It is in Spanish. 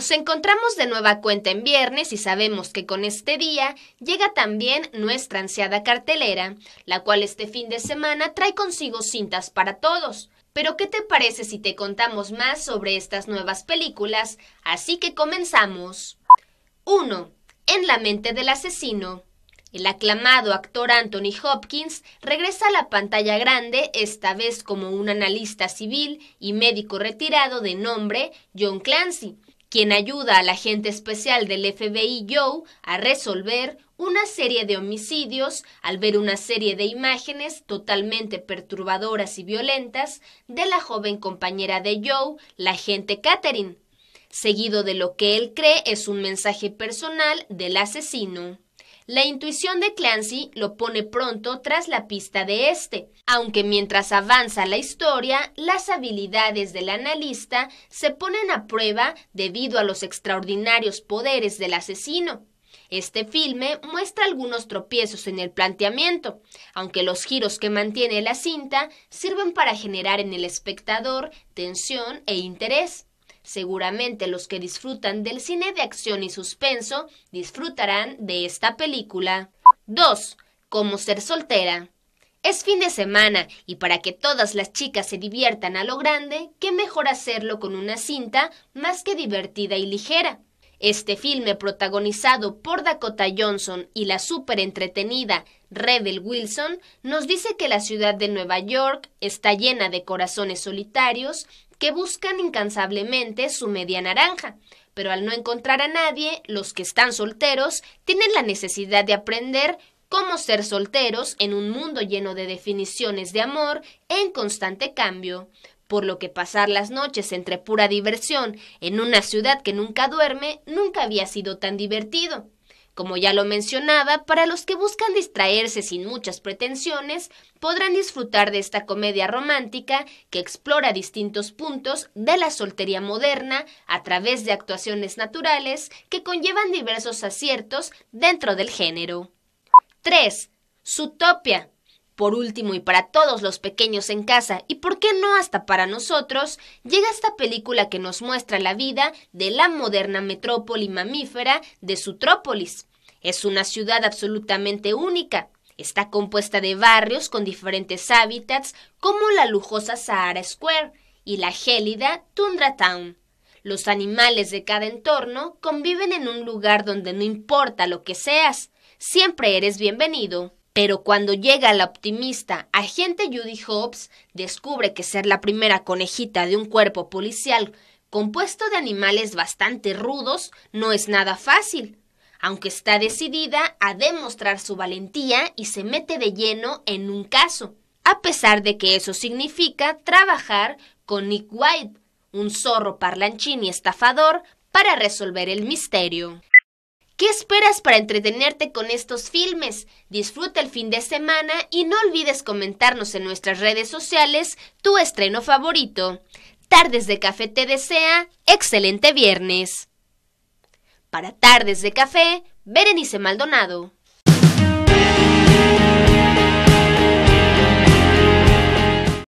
Nos encontramos de nueva cuenta en viernes y sabemos que con este día llega también nuestra ansiada cartelera, la cual este fin de semana trae consigo cintas para todos. Pero ¿qué te parece si te contamos más sobre estas nuevas películas? Así que comenzamos. 1. En la mente del asesino. El aclamado actor Anthony Hopkins regresa a la pantalla grande, esta vez como un analista civil y médico retirado de nombre John Clancy, quien ayuda al agente especial del FBI Joe a resolver una serie de homicidios al ver una serie de imágenes totalmente perturbadoras y violentas de la joven compañera de Joe, la agente Katherine, seguido de lo que él cree es un mensaje personal del asesino. La intuición de Clancy lo pone pronto tras la pista de este, aunque mientras avanza la historia, las habilidades del analista se ponen a prueba debido a los extraordinarios poderes del asesino. Este filme muestra algunos tropiezos en el planteamiento, aunque los giros que mantiene la cinta sirven para generar en el espectador tensión e interés. Seguramente los que disfrutan del cine de acción y suspenso disfrutarán de esta película. 2. Cómo ser soltera. Es fin de semana y para que todas las chicas se diviertan a lo grande, qué mejor hacerlo con una cinta más que divertida y ligera. Este filme, protagonizado por Dakota Johnson y la súper entretenida Rebel Wilson, nos dice que la ciudad de Nueva York está llena de corazones solitarios que buscan incansablemente su media naranja, pero al no encontrar a nadie, los que están solteros tienen la necesidad de aprender cómo ser solteros en un mundo lleno de definiciones de amor en constante cambio por lo que pasar las noches entre pura diversión en una ciudad que nunca duerme nunca había sido tan divertido. Como ya lo mencionaba, para los que buscan distraerse sin muchas pretensiones, podrán disfrutar de esta comedia romántica que explora distintos puntos de la soltería moderna a través de actuaciones naturales que conllevan diversos aciertos dentro del género. 3. Topia. Por último, y para todos los pequeños en casa, y por qué no hasta para nosotros, llega esta película que nos muestra la vida de la moderna metrópoli mamífera de Sutrópolis. Es una ciudad absolutamente única. Está compuesta de barrios con diferentes hábitats, como la lujosa Sahara Square y la gélida Tundra Town. Los animales de cada entorno conviven en un lugar donde no importa lo que seas, siempre eres bienvenido. Pero cuando llega la optimista agente Judy Hobbs, descubre que ser la primera conejita de un cuerpo policial compuesto de animales bastante rudos no es nada fácil, aunque está decidida a demostrar su valentía y se mete de lleno en un caso, a pesar de que eso significa trabajar con Nick White, un zorro parlanchín y estafador, para resolver el misterio. ¿Qué esperas para entretenerte con estos filmes? Disfruta el fin de semana y no olvides comentarnos en nuestras redes sociales tu estreno favorito. Tardes de Café te desea excelente viernes. Para Tardes de Café, Berenice Maldonado.